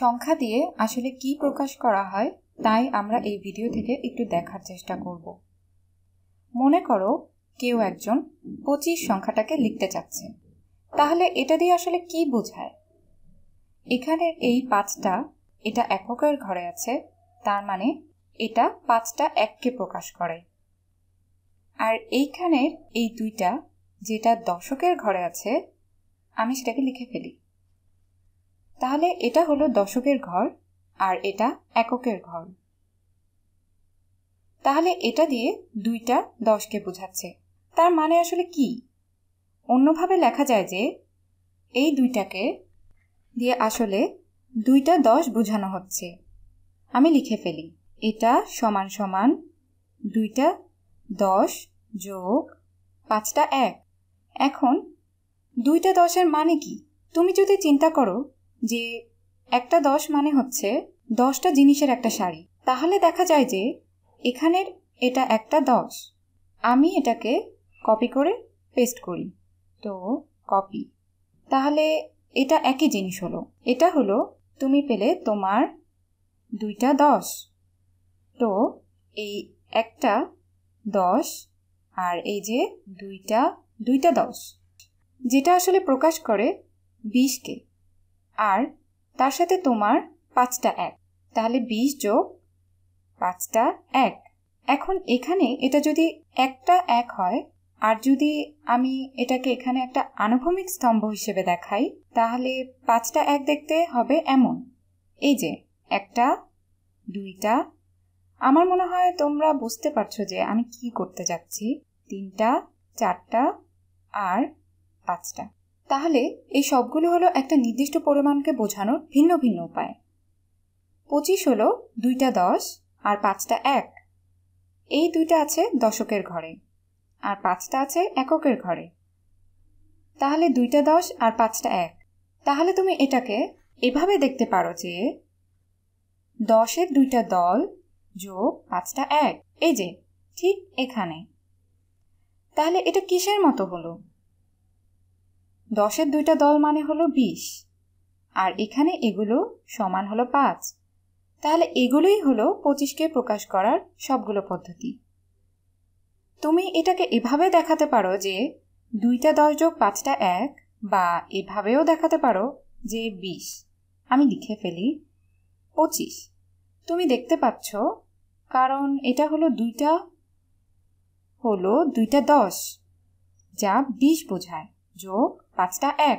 সংখ্যা দিয়ে আসলে কি প্রকাশ করা হয় তাই আমরা এই ভিডিও থেকে একটু দেখার চেষ্টা করব মনে করো কেউ একজন পঁচিশ সংখ্যাটাকে লিখতে চাচ্ছে তাহলে এটা দিয়ে আসলে কি বোঝায় এখানে এই পাঁচটা এটা এককের ঘরে আছে তার মানে এটা পাঁচটা এককে প্রকাশ করে আর এইখানের এই দুইটা যেটা দশকের ঘরে আছে আমি সেটাকে লিখে ফেলি তাহলে এটা হলো দশকের ঘর আর এটা এককের ঘর তাহলে এটা দিয়ে দুইটা দশকে বোঝাচ্ছে তার মানে আসলে কি অন্যভাবে লেখা যায় যে এই দুইটাকে দিয়ে আসলে দুইটা দশ বোঝানো হচ্ছে আমি লিখে ফেলি এটা সমান সমান দুইটা দশ যোগ পাঁচটা এক এখন দুইটা দশের মানে কি তুমি যদি চিন্তা করো যে একটা দশ মানে হচ্ছে দশটা জিনিসের একটা শাড়ি তাহলে দেখা যায় যে এখানের এটা একটা দশ আমি এটাকে কপি করে পেস্ট করি তো কপি তাহলে এটা একই জিনিস হলো এটা হলো তুমি পেলে তোমার দুইটা দশ তো এই একটা দশ আর এই যে দুইটা দুইটা দশ যেটা আসলে প্রকাশ করে বিশকে আর তার সাথে তোমার পাঁচটা এক তাহলে বিশ যোগ পাঁচটা এক এখন এখানে এটা যদি একটা এক হয় আর যদি আমি এটাকে এখানে একটা আনুভূমিক স্তম্ভ হিসেবে দেখাই তাহলে পাঁচটা এক দেখতে হবে এমন এই যে একটা দুইটা আমার মনে হয় তোমরা বুঝতে পারছো যে আমি কি করতে যাচ্ছি তিনটা চারটা আর পাঁচটা তাহলে এই সবগুলো হলো একটা নির্দিষ্ট পরিমাণকে বোঝানোর ভিন্ন ভিন্ন উপায় পঁচিশ হলো দুইটা দশ আর পাঁচটা এক এই দুইটা আছে দশকের ঘরে আর পাঁচটা আছে এককের ঘরে তাহলে দুইটা দশ আর পাঁচটা এক তাহলে তুমি এটাকে এভাবে দেখতে পারো যে দশের দুইটা দল যোগ পাঁচটা এক এই যে ঠিক এখানে তাহলে এটা কিসের মতো হলো দশের দুইটা দল মানে হলো বিশ আর এখানে এগুলো সমান হলো পাঁচ তাহলে এগুলোই হলো পঁচিশকে প্রকাশ করার সবগুলো পদ্ধতি তুমি এটাকে এভাবে দেখাতে পারো যে দুইটা দশ যোগ পাঁচটা এক বা এভাবেও দেখাতে পারো যে বিশ আমি লিখে ফেলি পঁচিশ তুমি দেখতে পাচ্ছ কারণ এটা হলো দুইটা হলো দুইটা দশ যা বিশ বোঝায় যোগ পাঁচটা এক